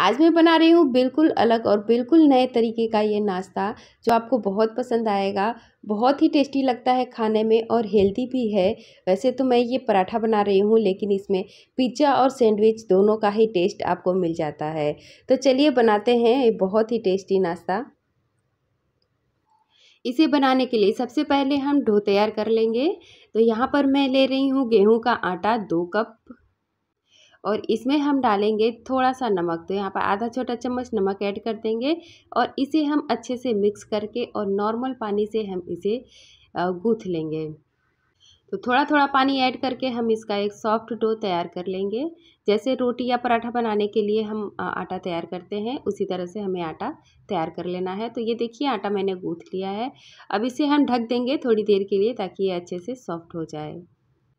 आज मैं बना रही हूँ बिल्कुल अलग और बिल्कुल नए तरीके का ये नाश्ता जो आपको बहुत पसंद आएगा बहुत ही टेस्टी लगता है खाने में और हेल्दी भी है वैसे तो मैं ये पराठा बना रही हूँ लेकिन इसमें पिज्ज़ा और सैंडविच दोनों का ही टेस्ट आपको मिल जाता है तो चलिए बनाते हैं ये बहुत ही टेस्टी नाश्ता इसे बनाने के लिए सबसे पहले हम ढो तैयार कर लेंगे तो यहाँ पर मैं ले रही हूँ गेहूँ का आटा दो कप और इसमें हम डालेंगे थोड़ा सा नमक तो यहाँ पर आधा छोटा चम्मच नमक ऐड कर देंगे और इसे हम अच्छे से मिक्स करके और नॉर्मल पानी से हम इसे गूँथ लेंगे तो थोड़ा थोड़ा पानी ऐड करके हम इसका एक सॉफ्ट डो तैयार कर लेंगे जैसे रोटी या पराठा बनाने के लिए हम आटा तैयार करते हैं उसी तरह से हमें आटा तैयार कर लेना है तो ये देखिए आटा मैंने गूँथ लिया है अब इसे हम ढक देंगे थोड़ी देर के लिए ताकि ये अच्छे से सॉफ्ट हो जाए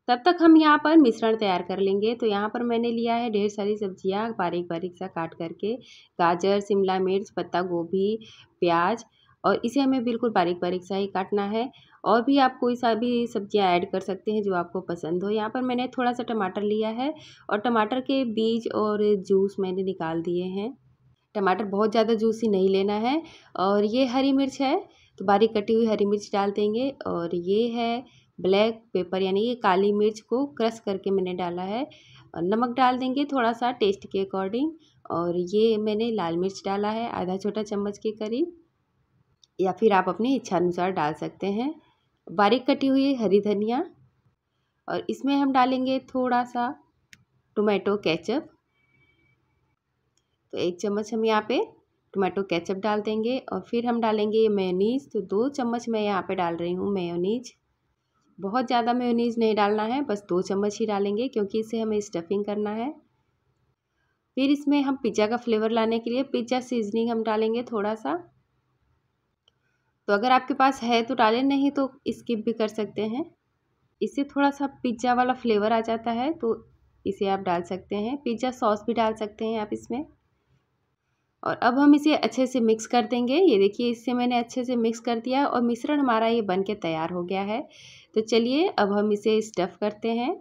तब तक हम यहाँ पर मिश्रण तैयार कर लेंगे तो यहाँ पर मैंने लिया है ढेर सारी सब्जियाँ बारीक बारीक सा काट करके गाजर शिमला मिर्च पत्ता गोभी प्याज और इसे हमें बिल्कुल बारीक बारीक सा ही काटना है और भी आप कोई सा भी सब्ज़ियाँ ऐड कर सकते हैं जो आपको पसंद हो यहाँ पर मैंने थोड़ा सा टमाटर लिया है और टमाटर के बीज और जूस मैंने निकाल दिए हैं टमाटर बहुत ज़्यादा जूसी नहीं लेना है और ये हरी मिर्च है तो बारीक कटी हुई हरी मिर्च डाल देंगे और ये है ब्लैक पेपर यानी कि काली मिर्च को क्रश करके मैंने डाला है और नमक डाल देंगे थोड़ा सा टेस्ट के अकॉर्डिंग और ये मैंने लाल मिर्च डाला है आधा छोटा चम्मच के करीब या फिर आप अपनी इच्छा अनुसार डाल सकते हैं बारीक कटी हुई हरी धनिया और इसमें हम डालेंगे थोड़ा सा टोमेटो केचप तो एक चम्मच हम यहाँ पे टोमेटो केचप डाल देंगे और फिर हम डालेंगे मेयोनीज तो दो चम्मच मैं यहाँ पे डाल रही हूँ मेयोनीज बहुत ज़्यादा मेयोनीज़ नहीं डालना है बस दो चम्मच ही डालेंगे क्योंकि इसे हमें स्टफिंग करना है फिर इसमें हम पिज्ज़ा का फ्लेवर लाने के लिए पिज्ज़ा सीजनिंग हम डालेंगे थोड़ा सा तो अगर आपके पास है तो डालें नहीं तो स्किप भी कर सकते हैं इससे थोड़ा सा पिज्ज़ा वाला फ्लेवर आ जाता है तो इसे आप डाल सकते हैं पिज्ज़ा सॉस भी डाल सकते हैं आप इसमें और अब हम इसे अच्छे से मिक्स कर देंगे ये देखिए इससे मैंने अच्छे से मिक्स कर दिया और मिश्रण हमारा ये बन के तैयार हो गया है तो चलिए अब हम इसे स्टफ़ करते हैं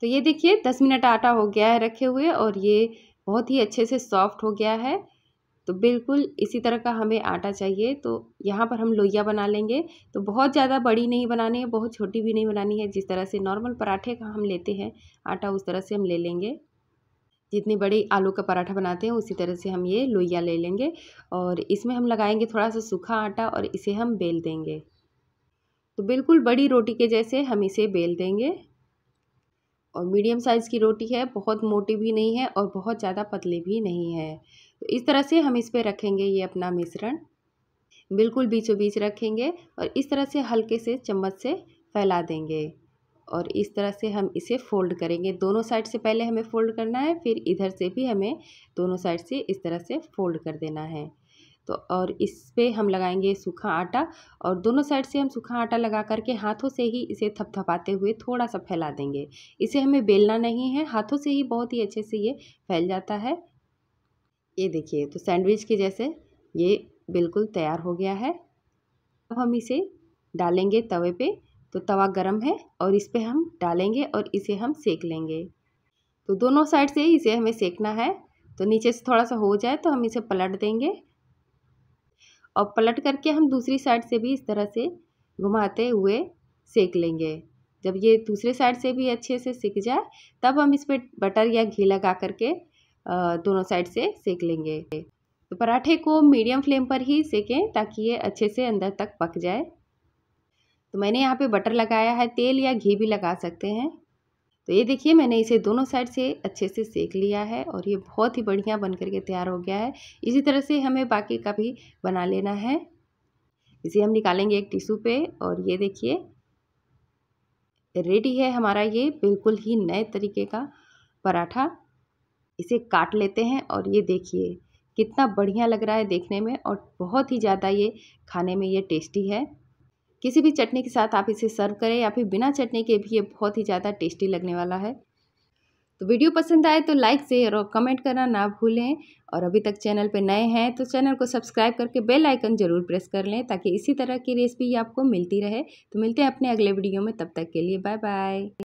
तो ये देखिए दस मिनट आटा हो गया है रखे हुए और ये बहुत ही अच्छे से सॉफ्ट हो गया है तो बिल्कुल इसी तरह का हमें आटा चाहिए तो यहाँ पर हम लोइया बना लेंगे तो बहुत ज़्यादा बड़ी नहीं बनानी है बहुत छोटी भी नहीं बनानी है जिस तरह से नॉर्मल पराठे का हम लेते हैं आटा उस तरह से हम ले लेंगे जितनी बड़े आलू का पराठा बनाते हैं उसी तरह से हम ये लोइया ले लेंगे और इसमें हम लगाएंगे थोड़ा सा सूखा आटा और इसे हम बेल देंगे तो बिल्कुल बड़ी रोटी के जैसे हम इसे बेल देंगे और मीडियम साइज़ की रोटी है बहुत मोटी भी नहीं है और बहुत ज़्यादा पतली भी नहीं है तो इस तरह से हम इस पर रखेंगे ये अपना मिश्रण बिल्कुल बीचों बीच रखेंगे और इस तरह से हल्के से चम्मच से फैला देंगे और इस तरह से हम इसे फोल्ड करेंगे दोनों साइड से पहले हमें फ़ोल्ड करना है फिर इधर से भी हमें दोनों साइड से इस तरह से फ़ोल्ड कर देना है तो और इस पर हम लगाएंगे सूखा आटा और दोनों साइड से हम सूखा आटा लगा करके हाथों से ही इसे थपथपाते हुए थोड़ा सा फैला देंगे इसे हमें बेलना नहीं है हाथों से ही बहुत ही अच्छे से ये फैल जाता है ये देखिए तो सैंडविच के जैसे ये बिल्कुल तैयार हो गया है अब हम इसे डालेंगे तवे पर तो तवा गर्म है और इस पर हम डालेंगे और इसे हम सेक लेंगे तो दोनों साइड से इसे हमें सेकना है तो नीचे से थोड़ा सा हो जाए तो हम इसे पलट देंगे और पलट करके हम दूसरी साइड से भी इस तरह से घुमाते हुए सेक लेंगे जब ये दूसरे साइड से भी अच्छे से सिक जाए तब हम इस पर बटर या घी लगा करके दोनों साइड से सेक लेंगे तो पराठे को मीडियम फ्लेम पर ही सेकें ताकि ये अच्छे से अंदर तक पक जाए तो मैंने यहाँ पे बटर लगाया है तेल या घी भी लगा सकते हैं तो ये देखिए मैंने इसे दोनों साइड से अच्छे से सेक लिया है और ये बहुत ही बढ़िया बन करके तैयार हो गया है इसी तरह से हमें बाकी का भी बना लेना है इसे हम निकालेंगे एक टिशू पे और ये देखिए रेडी है हमारा ये बिल्कुल ही नए तरीके का पराठा इसे काट लेते हैं और ये देखिए कितना बढ़िया लग रहा है देखने में और बहुत ही ज़्यादा ये खाने में ये टेस्टी है किसी भी चटनी के साथ आप इसे सर्व करें या फिर बिना चटनी के भी ये बहुत ही ज़्यादा टेस्टी लगने वाला है तो वीडियो पसंद आए तो लाइक शेयर और कमेंट करना ना भूलें और अभी तक चैनल पर नए हैं तो चैनल को सब्सक्राइब करके बेल आइकन ज़रूर प्रेस कर लें ताकि इसी तरह की रेसिपी आपको मिलती रहे तो मिलते हैं अपने अगले वीडियो में तब तक के लिए बाय बाय